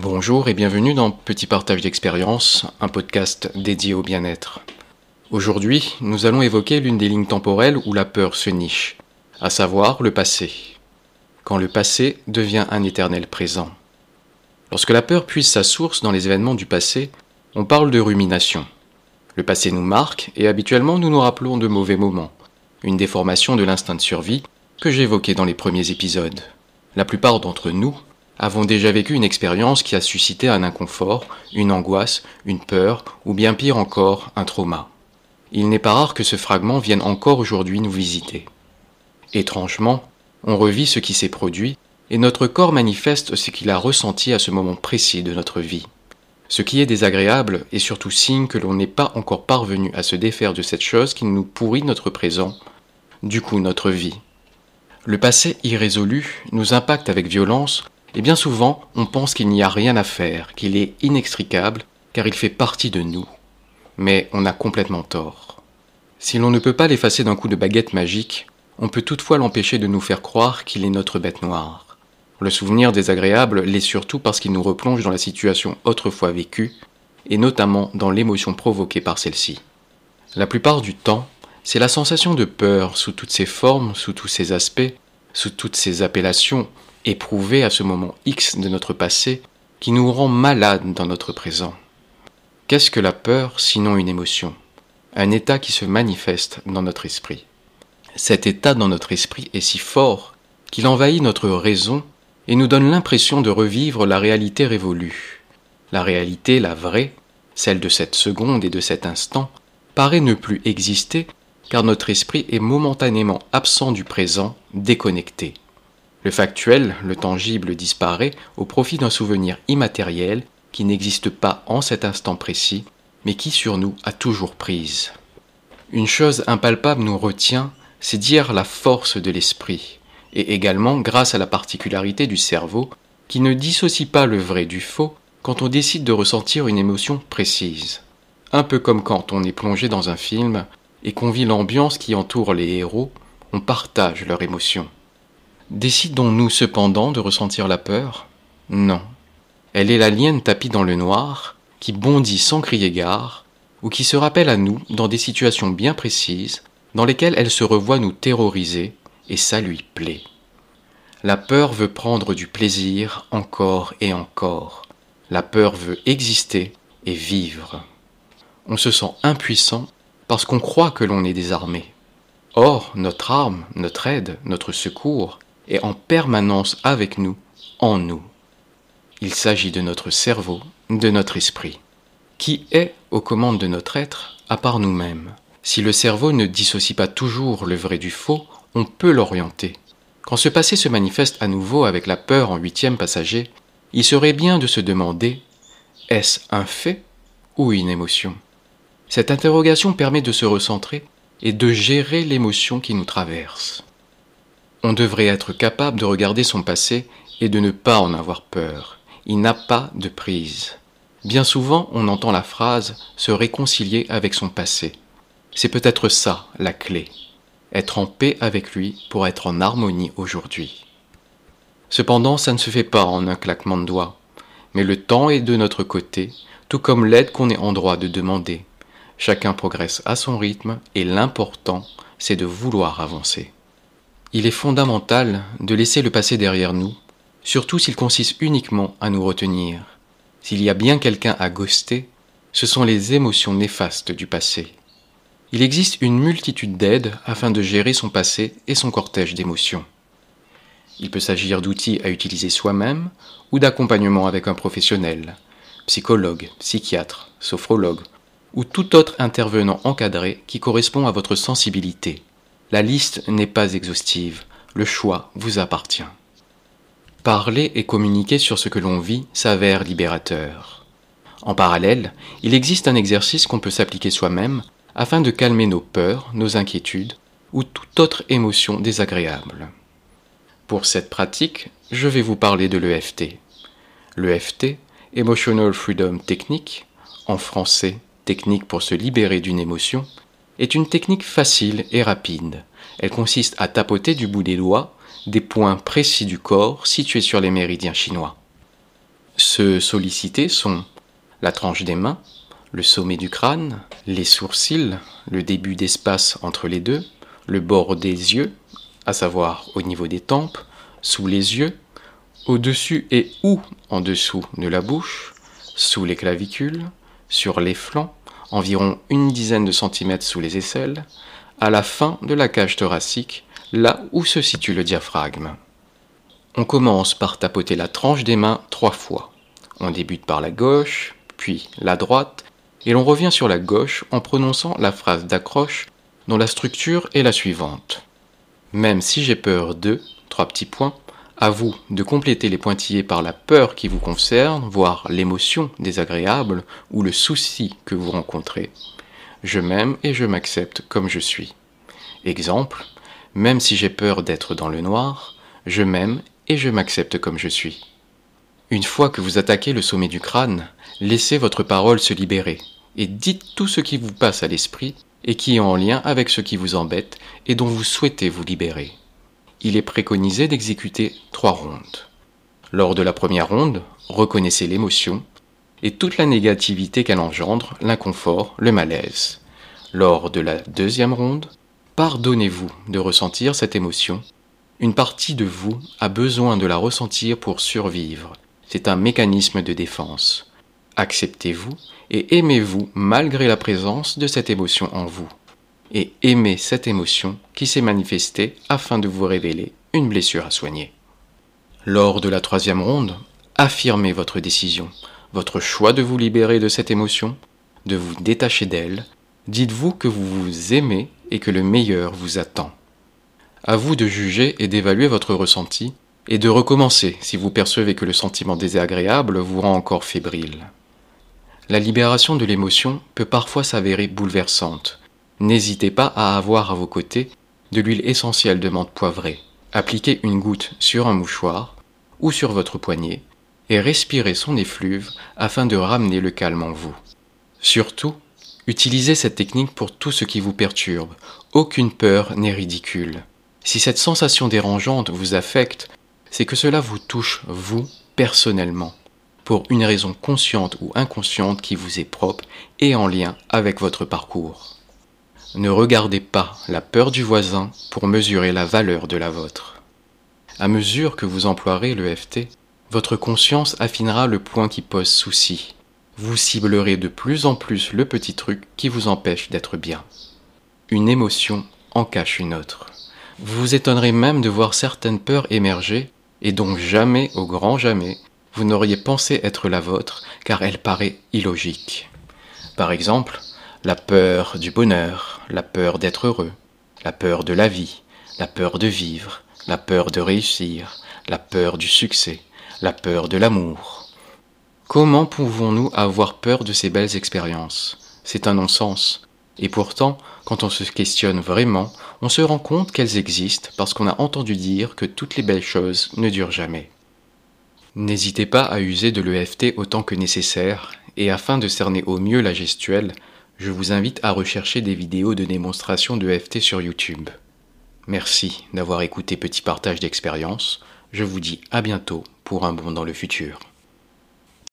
Bonjour et bienvenue dans Petit Partage d'expérience, un podcast dédié au bien-être. Aujourd'hui, nous allons évoquer l'une des lignes temporelles où la peur se niche, à savoir le passé. Quand le passé devient un éternel présent. Lorsque la peur puise sa source dans les événements du passé, on parle de rumination. Le passé nous marque et habituellement nous nous rappelons de mauvais moments, une déformation de l'instinct de survie que j'évoquais dans les premiers épisodes. La plupart d'entre nous avons déjà vécu une expérience qui a suscité un inconfort, une angoisse, une peur, ou bien pire encore, un trauma. Il n'est pas rare que ce fragment vienne encore aujourd'hui nous visiter. Étrangement, on revit ce qui s'est produit, et notre corps manifeste ce qu'il a ressenti à ce moment précis de notre vie. Ce qui est désagréable est surtout signe que l'on n'est pas encore parvenu à se défaire de cette chose qui nous pourrit notre présent, du coup notre vie. Le passé irrésolu nous impacte avec violence et bien souvent, on pense qu'il n'y a rien à faire, qu'il est inextricable, car il fait partie de nous. Mais on a complètement tort. Si l'on ne peut pas l'effacer d'un coup de baguette magique, on peut toutefois l'empêcher de nous faire croire qu'il est notre bête noire. Le souvenir désagréable l'est surtout parce qu'il nous replonge dans la situation autrefois vécue, et notamment dans l'émotion provoquée par celle-ci. La plupart du temps, c'est la sensation de peur sous toutes ses formes, sous tous ses aspects, sous toutes ses appellations, éprouvé à ce moment X de notre passé qui nous rend malades dans notre présent. Qu'est-ce que la peur sinon une émotion Un état qui se manifeste dans notre esprit. Cet état dans notre esprit est si fort qu'il envahit notre raison et nous donne l'impression de revivre la réalité révolue. La réalité, la vraie, celle de cette seconde et de cet instant, paraît ne plus exister car notre esprit est momentanément absent du présent, déconnecté. Le factuel, le tangible disparaît au profit d'un souvenir immatériel qui n'existe pas en cet instant précis, mais qui sur nous a toujours prise. Une chose impalpable nous retient, c'est dire la force de l'esprit, et également grâce à la particularité du cerveau, qui ne dissocie pas le vrai du faux quand on décide de ressentir une émotion précise. Un peu comme quand on est plongé dans un film et qu'on vit l'ambiance qui entoure les héros, on partage leur émotion. Décidons-nous cependant de ressentir la peur Non. Elle est la lienne tapie dans le noir, qui bondit sans crier gare, ou qui se rappelle à nous dans des situations bien précises, dans lesquelles elle se revoit nous terroriser, et ça lui plaît. La peur veut prendre du plaisir encore et encore. La peur veut exister et vivre. On se sent impuissant parce qu'on croit que l'on est désarmé. Or, notre arme, notre aide, notre secours, est en permanence avec nous, en nous. Il s'agit de notre cerveau, de notre esprit. Qui est aux commandes de notre être à part nous-mêmes Si le cerveau ne dissocie pas toujours le vrai du faux, on peut l'orienter. Quand ce passé se manifeste à nouveau avec la peur en huitième passager, il serait bien de se demander est-ce un fait ou une émotion Cette interrogation permet de se recentrer et de gérer l'émotion qui nous traverse. On devrait être capable de regarder son passé et de ne pas en avoir peur. Il n'a pas de prise. Bien souvent, on entend la phrase se réconcilier avec son passé. C'est peut-être ça la clé. Être en paix avec lui pour être en harmonie aujourd'hui. Cependant, ça ne se fait pas en un claquement de doigts. Mais le temps est de notre côté, tout comme l'aide qu'on est en droit de demander. Chacun progresse à son rythme et l'important, c'est de vouloir avancer il est fondamental de laisser le passé derrière nous, surtout s'il consiste uniquement à nous retenir. S'il y a bien quelqu'un à ghoster, ce sont les émotions néfastes du passé. Il existe une multitude d'aides afin de gérer son passé et son cortège d'émotions. Il peut s'agir d'outils à utiliser soi-même ou d'accompagnement avec un professionnel, psychologue, psychiatre, sophrologue ou tout autre intervenant encadré qui correspond à votre sensibilité. La liste n'est pas exhaustive, le choix vous appartient. Parler et communiquer sur ce que l'on vit s'avère libérateur. En parallèle, il existe un exercice qu'on peut s'appliquer soi-même afin de calmer nos peurs, nos inquiétudes ou toute autre émotion désagréable. Pour cette pratique, je vais vous parler de l'EFT. L'EFT, Emotional Freedom Technique, en français technique pour se libérer d'une émotion, est une technique facile et rapide. Elle consiste à tapoter du bout des doigts des points précis du corps situés sur les méridiens chinois. Ceux sollicités sont la tranche des mains, le sommet du crâne, les sourcils, le début d'espace entre les deux, le bord des yeux, à savoir au niveau des tempes, sous les yeux, au-dessus et ou en dessous de la bouche, sous les clavicules, sur les flancs, environ une dizaine de centimètres sous les aisselles, à la fin de la cage thoracique, là où se situe le diaphragme. On commence par tapoter la tranche des mains trois fois. On débute par la gauche, puis la droite, et l'on revient sur la gauche en prononçant la phrase d'accroche dont la structure est la suivante. Même si j'ai peur de, trois petits points, à vous de compléter les pointillés par la peur qui vous concerne, voire l'émotion désagréable ou le souci que vous rencontrez. Je m'aime et je m'accepte comme je suis. Exemple, même si j'ai peur d'être dans le noir, je m'aime et je m'accepte comme je suis. Une fois que vous attaquez le sommet du crâne, laissez votre parole se libérer et dites tout ce qui vous passe à l'esprit et qui est en lien avec ce qui vous embête et dont vous souhaitez vous libérer il est préconisé d'exécuter trois rondes. Lors de la première ronde, reconnaissez l'émotion et toute la négativité qu'elle engendre, l'inconfort, le malaise. Lors de la deuxième ronde, pardonnez-vous de ressentir cette émotion. Une partie de vous a besoin de la ressentir pour survivre. C'est un mécanisme de défense. Acceptez-vous et aimez-vous malgré la présence de cette émotion en vous et aimez cette émotion qui s'est manifestée afin de vous révéler une blessure à soigner. Lors de la troisième ronde, affirmez votre décision, votre choix de vous libérer de cette émotion, de vous détacher d'elle. Dites-vous que vous vous aimez et que le meilleur vous attend. À vous de juger et d'évaluer votre ressenti et de recommencer si vous percevez que le sentiment désagréable vous rend encore fébrile. La libération de l'émotion peut parfois s'avérer bouleversante, n'hésitez pas à avoir à vos côtés de l'huile essentielle de menthe poivrée. Appliquez une goutte sur un mouchoir ou sur votre poignet et respirez son effluve afin de ramener le calme en vous. Surtout, utilisez cette technique pour tout ce qui vous perturbe. Aucune peur n'est ridicule. Si cette sensation dérangeante vous affecte, c'est que cela vous touche, vous, personnellement, pour une raison consciente ou inconsciente qui vous est propre et en lien avec votre parcours. Ne regardez pas la peur du voisin pour mesurer la valeur de la vôtre. À mesure que vous emploierez FT, votre conscience affinera le point qui pose souci. Vous ciblerez de plus en plus le petit truc qui vous empêche d'être bien. Une émotion en cache une autre. Vous vous étonnerez même de voir certaines peurs émerger, et donc jamais, au grand jamais, vous n'auriez pensé être la vôtre, car elle paraît illogique. Par exemple, la peur du bonheur, la peur d'être heureux, la peur de la vie, la peur de vivre, la peur de réussir, la peur du succès, la peur de l'amour. Comment pouvons-nous avoir peur de ces belles expériences C'est un non-sens. Et pourtant, quand on se questionne vraiment, on se rend compte qu'elles existent parce qu'on a entendu dire que toutes les belles choses ne durent jamais. N'hésitez pas à user de l'EFT autant que nécessaire, et afin de cerner au mieux la gestuelle, je vous invite à rechercher des vidéos de démonstration de FT sur YouTube. Merci d'avoir écouté Petit Partage d'expérience. Je vous dis à bientôt pour un bon dans le futur.